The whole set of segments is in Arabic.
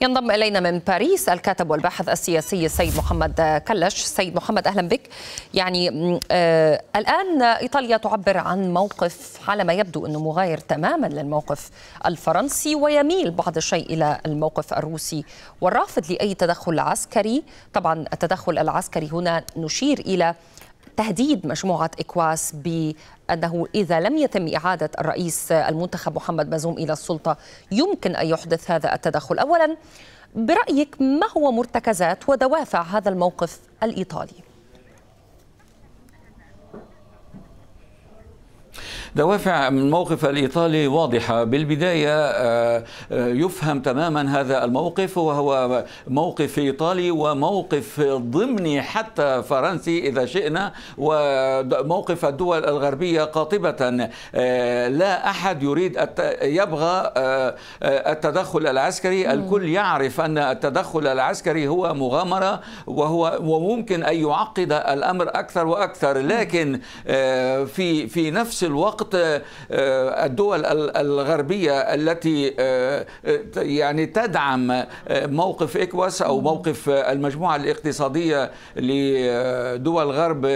ينضم الينا من باريس الكاتب والباحث السياسي السيد محمد كلش سيد محمد اهلا بك يعني آه الان ايطاليا تعبر عن موقف على ما يبدو انه مغاير تماما للموقف الفرنسي ويميل بعض الشيء الى الموقف الروسي والرافض لاي تدخل عسكري طبعا التدخل العسكري هنا نشير الى تهديد مجموعة إكواس بأنه إذا لم يتم إعادة الرئيس المنتخب محمد بازوم إلى السلطة يمكن أن يحدث هذا التدخل أولا برأيك ما هو مرتكزات ودوافع هذا الموقف الإيطالي؟ دوافع الموقف الإيطالي واضحة بالبداية آه، آه، يفهم تماما هذا الموقف وهو موقف إيطالي وموقف ضمني حتى فرنسي إذا شئنا وموقف الدول الغربية قاطبة آه، لا أحد يريد يبغى التدخل العسكري الكل يعرف أن التدخل العسكري هو مغامرة وهو وممكن أن يعقد الأمر أكثر وأكثر لكن في في نفس الوقت وقت آه، آه، الدول الغربية التي آه، يعني تدعم موقف إكواس أو موقف المجموعة الاقتصادية لدول غرب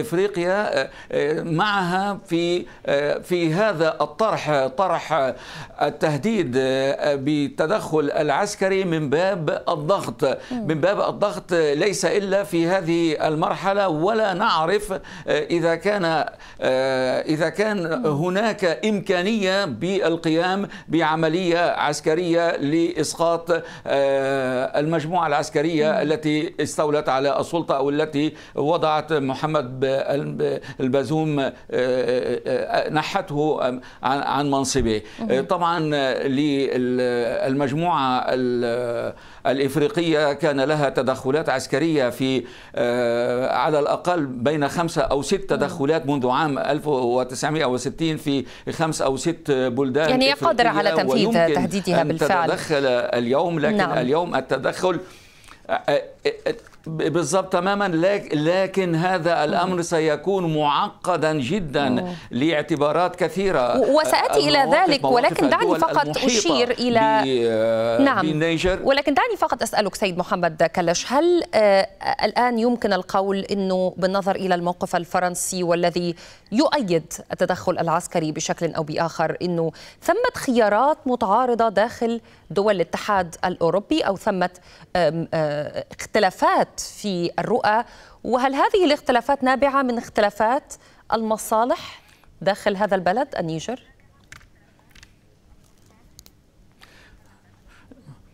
إفريقيا معها في في هذا الطرح طرح التهديد بالتدخل العسكري من باب الضغط من باب الضغط ليس إلا في هذه المرحلة ولا نعرف إذا كان إذا كان هناك إمكانية بالقيام بعملية عسكرية لإسقاط آه، المجموعة العسكرية التي استولت على السلطة أو التي وضعت محمد البازوم آه، آه، نحته عن منصبه طبعا للمجموعة الإفريقية كان لها تدخلات عسكرية في على الأقل بين خمسة أو ست تدخلات منذ عام 1900 وستين في خمس أو ست بلدان يعني قادرة على تنفيذ تهديدها بالفعل تدخل اليوم لكن نعم. اليوم التدخل بالضبط تماما لكن هذا الامر سيكون معقدا جدا لاعتبارات كثيره وساتي الى ذلك ولكن دعني فقط اشير الى آه، نعم بالنيجر. ولكن دعني فقط اسالك سيد محمد كلش هل آه، الان يمكن القول انه بالنظر الى الموقف الفرنسي والذي يؤيد التدخل العسكري بشكل او باخر انه ثمه خيارات متعارضه داخل دول الاتحاد الاوروبي او ثمه آه، اختلافات في الرؤى وهل هذه الاختلافات نابعة من اختلافات المصالح داخل هذا البلد النيجر؟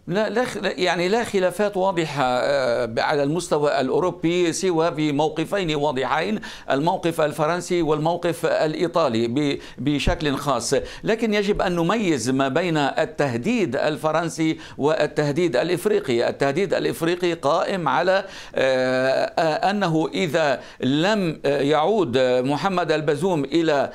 لا, لا يعني لا خلافات واضحة آه، على المستوى الأوروبي سوى بموقفين واضحين الموقف الفرنسي والموقف الإيطالي بشكل خاص لكن يجب أن نميز ما بين التهديد الفرنسي والتهديد الإفريقي التهديد الإفريقي قائم على آه، آه، أنه إذا لم يعود محمد البزوم إلى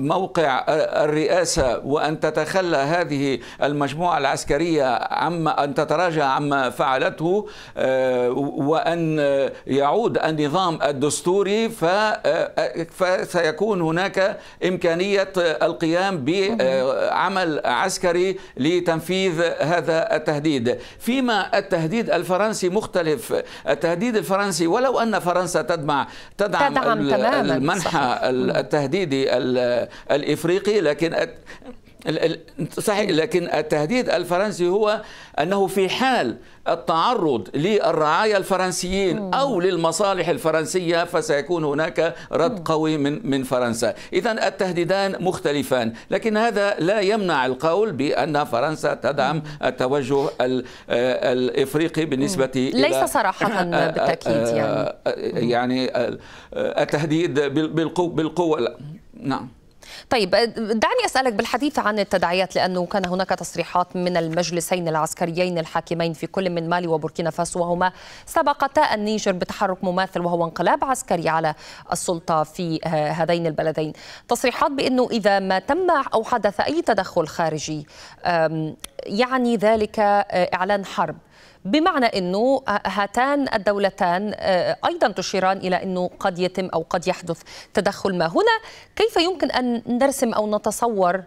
موقع الرئاسة وأن تتخلى هذه المجموعة العسكرية عما أن تتراجع عما فعلته آه، وأن يعود النظام الدستوري آه، فسيكون هناك إمكانية القيام بعمل عسكري لتنفيذ هذا التهديد فيما التهديد الفرنسي مختلف التهديد الفرنسي ولو أن فرنسا تدمع تدعم, تدعم المنحى التهديدي الإفريقي لكن صحيح إيه. لكن التهديد الفرنسي هو انه في حال التعرض للرعايا الفرنسيين او للمصالح الفرنسيه فسيكون هناك رد قوي من من فرنسا، اذا التهديدان مختلفان، لكن هذا لا يمنع القول بان فرنسا تدعم التوجه آه، الافريقي بالنسبه ليس ليس صراحه آه، آه، بالتاكيد يعني يعني التهديد بالقوه بالقوه نعم طيب آه، دعني اسالك بالحديث عن التداعيات لانه كان هناك تصريحات من المجلسين العسكريين الحاكمين في كل من مالي وبوركينا فاسو وهما سبقتا النيجر بتحرك مماثل وهو انقلاب عسكري على السلطه في آه، هذين البلدين، تصريحات بانه اذا ما تم او حدث اي تدخل خارجي يعني ذلك آه، اعلان حرب بمعنى أنه هاتان الدولتان آه، أيضا تشيران إلى أنه قد يتم أو قد يحدث تدخل ما هنا كيف يمكن أن نرسم أو نتصور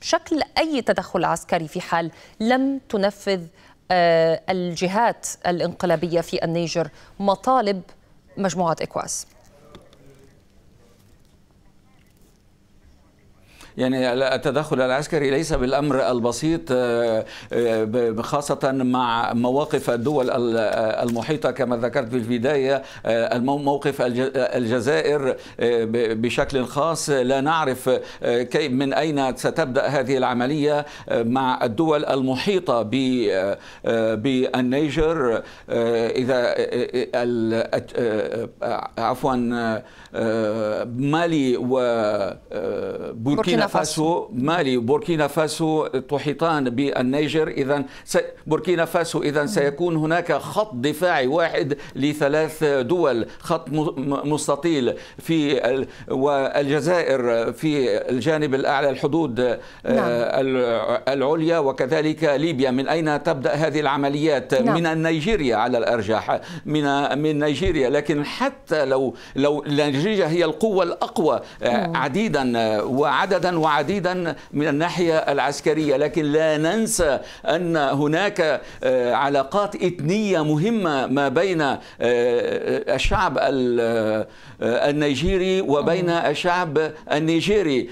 شكل أي تدخل عسكري في حال لم تنفذ آه، الجهات الانقلابية في النيجر مطالب مجموعة إكواس يعني التدخل العسكري ليس بالأمر البسيط آه، آه، خاصة مع مواقف الدول آه، المحيطة كما ذكرت في البداية موقف الجزائر بشكل خاص لا نعرف من أين ستبدأ هذه العملية مع الدول المحيطة بالنيجر إذا عفوا مالي وبوركينا فاسو مالي بوركينا فاسو تحيطان بالنيجر إذا س... بوركينا فاسو إذا سيكون هناك خط دفاعي واحد لثلاث دول خط مستطيل في ال... والجزائر في الجانب الأعلى الحدود آه، نعم. العليا وكذلك ليبيا من أين تبدأ هذه العمليات نعم. من نيجيريا على الأرجح من من نيجيريا لكن حتى لو لو نيجيريا هي القوة الأقوى آه، عديدا آه، وعددا وعديدا من الناحية العسكرية لكن لا ننسى أن هناك آه، علاقات إثنية مهمة ما بين آه، آه، الشعب النيجيري وبين الشعب النيجيري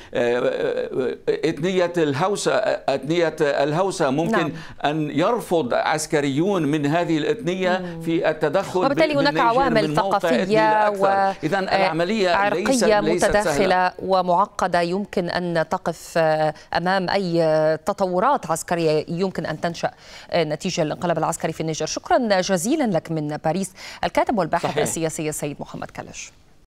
إثنية الهوسة إثنية الهوسة ممكن نعم. أن يرفض عسكريون من هذه الإثنية في التدخل وبالتالي هناك عوامل ثقافية و... إذا العملية عرقية ليست متداخلة ليست سهلة. ومعقدة يمكن أن أن تقف آه، أمام أي آه، تطورات عسكرية يمكن أن تنشأ آه، نتيجة الانقلاب العسكري في النيجر شكرا جزيلا لك من باريس الكاتب والباحث صحيح. السياسي السيد محمد كلش